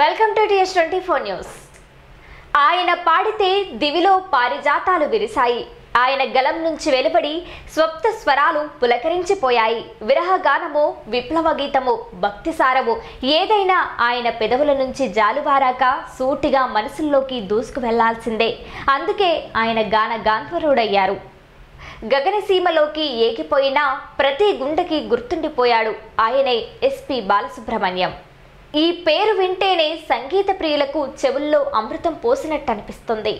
welcome to TS twenty four news ఆయన పాడితే దివిలో పారిజాతాలు విరిశాయి ఆయన గలం నుంచి వెలుబడి స్వప్త స్వరాలు పులకరించిపోయాయి విరహగానము విప్లవ గీతము భక్తిసారము ఏదైనా ఆయన పెదవుల నుంచి జాలువారాక సూటిగా మనసుల్లోకి దూసుకు వెళ్లాల్సిందే అందుకే ఆయన గాన గాంధ్వరుడయ్యారు గగనసీమలోకి ఏకిపోయినా ప్రతి గుండెకి గుర్తుండిపోయాడు ఆయనే ఎస్పి బాలసుబ్రహ్మణ్యం ఈ పేరు వింటేనే సంగీత ప్రియులకు చెవుల్లో అమృతం పోసినట్టు అనిపిస్తుంది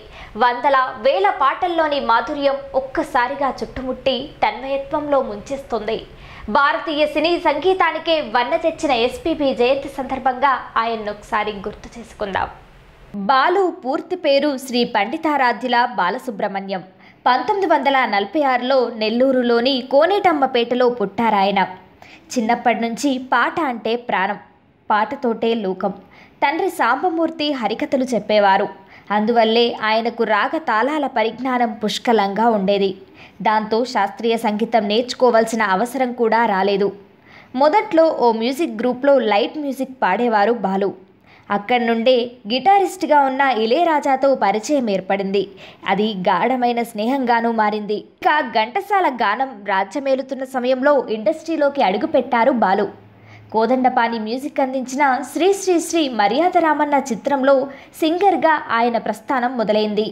వందల వేల పాటల్లోని మాధుర్యం ఒక్కసారిగా చుట్టుముట్టి తన్మయత్వంలో ముంచేస్తుంది భారతీయ సినీ సంగీతానికే వన్న తెచ్చిన ఎస్పీబి జయంతి సందర్భంగా ఆయన్నొకసారి గుర్తు చేసుకుందాం బాలు పూర్తి పేరు శ్రీ పండితారాధ్యుల బాలసుబ్రహ్మణ్యం పంతొమ్మిది వందల నలభై ఆరులో నెల్లూరులోని కోనేటమ్మపేటలో పుట్టారాయన చిన్నప్పటి నుంచి పాట అంటే ప్రాణం పాటతోటే లోకం తండ్రి సాంబమూర్తి హరికథలు చెప్పేవారు అందువల్లే ఆయనకు రాగ తాళాల పరిజ్ఞానం పుష్కలంగా ఉండేది దాంతో శాస్త్రీయ సంగీతం నేర్చుకోవాల్సిన అవసరం కూడా రాలేదు మొదట్లో ఓ మ్యూజిక్ గ్రూప్లో లైట్ మ్యూజిక్ పాడేవారు బాలు అక్కడి నుండే గిటారిస్ట్గా ఉన్న ఇళయరాజాతో పరిచయం ఏర్పడింది అది గాఢమైన స్నేహంగానూ మారింది ఇక ఘంటసాల గానం రాజ్యమేలుతున్న సమయంలో ఇండస్ట్రీలోకి అడుగుపెట్టారు బాలు కోదండపాణి మ్యూజిక్ అందించిన శ్రీ శ్రీ శ్రీ మర్యాద రామన్న చిత్రంలో సింగర్గా ఆయన ప్రస్థానం మొదలైంది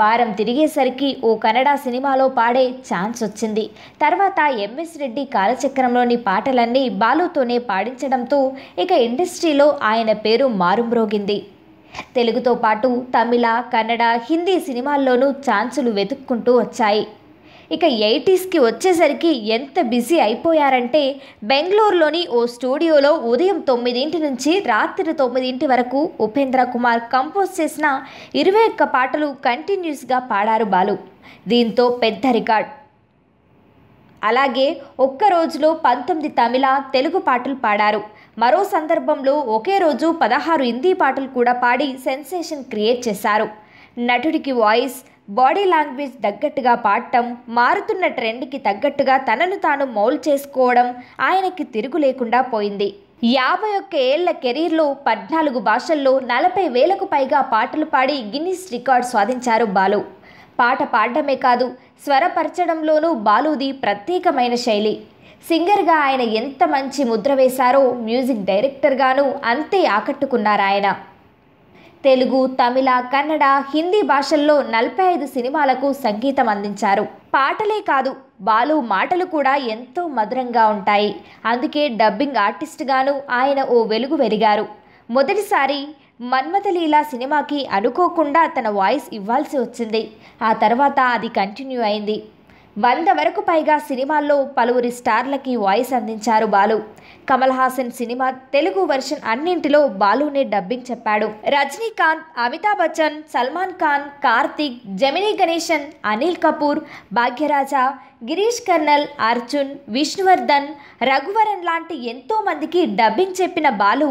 వారం తిరిగేసరికి ఓ కన్నడ సినిమాలో పాడే ఛాన్స్ వచ్చింది తర్వాత ఎంఎస్ రెడ్డి కాలచక్రంలోని పాటలన్నీ బాలుతోనే పాడించడంతో ఇక ఇండస్ట్రీలో ఆయన పేరు మారుమ్రోగింది తెలుగుతో పాటు తమిళ కన్నడ హిందీ సినిమాల్లోనూ ఛాన్సులు వెతుక్కుంటూ వచ్చాయి ఇక ఎయిటీస్కి వచ్చేసరికి ఎంత బిజీ అయిపోయారంటే బెంగళూరులోని ఓ స్టూడియోలో ఉదయం తొమ్మిదింటి నుంచి రాత్రి తొమ్మిదింటి వరకు ఉపేంద్ర కుమార్ కంపోజ్ చేసిన ఇరవై ఒక్క పాటలు కంటిన్యూస్గా పాడారు బాలు దీంతో పెద్ద రికార్డ్ అలాగే ఒక్క రోజులో పంతొమ్మిది తమిళ తెలుగు పాటలు పాడారు మరో సందర్భంలో ఒకే రోజు పదహారు హిందీ పాటలు కూడా పాడి సెన్సేషన్ క్రియేట్ చేశారు నటుడికి వాయిస్ బాడీ లాంగ్వేజ్ తగ్గట్టుగా పాడటం మారుతున్న ట్రెండ్కి తగ్గట్టుగా తనను తాను మౌల్ చేసుకోవడం ఆయనకి తిరుగు లేకుండా పోయింది యాభై ఒక్క ఏళ్ల కెరీర్లో పద్నాలుగు భాషల్లో నలభై వేలకు పైగా పాటలు పాడి గిన్నిస్ రికార్డ్ సాధించారు బాలు పాట పాడడమే కాదు స్వరపరచడంలోనూ బాలుది ప్రత్యేకమైన శైలి సింగర్గా ఆయన ఎంత మంచి ముద్ర వేశారో మ్యూజిక్ డైరెక్టర్గాను అంతే ఆకట్టుకున్నారు ఆయన తెలుగు తమిళ కన్నడ హిందీ భాషల్లో నలభై ఐదు సినిమాలకు సంగీతం అందించారు పాటలే కాదు బాలు మాటలు కూడా ఎంతో మధురంగా ఉంటాయి అందుకే డబ్బింగ్ ఆర్టిస్ట్గాను ఆయన ఓ వెలుగు వెలిగారు మొదటిసారి మన్మథలీల సినిమాకి అనుకోకుండా తన వాయిస్ ఇవ్వాల్సి వచ్చింది ఆ తర్వాత అది కంటిన్యూ అయింది వంద వరకు పైగా సినిమాల్లో పలువురి స్టార్లకి వాయిస్ అందించారు బాలు కమల్ హాసన్ సినిమా తెలుగు వెర్షన్ అన్నింటిలో బాలునే డబ్బింగ్ చెప్పాడు రజనీకాంత్ అమితాబ్ బచ్చన్ సల్మాన్ ఖాన్ కార్తిక్ జమినీ గణేశన్ అనిల్ కపూర్ భాగ్యరాజ గిరీష్ కర్నల్ అర్జున్ విష్ణువర్ధన్ రఘువరన్ లాంటి ఎంతోమందికి డబ్బింగ్ చెప్పిన బాలు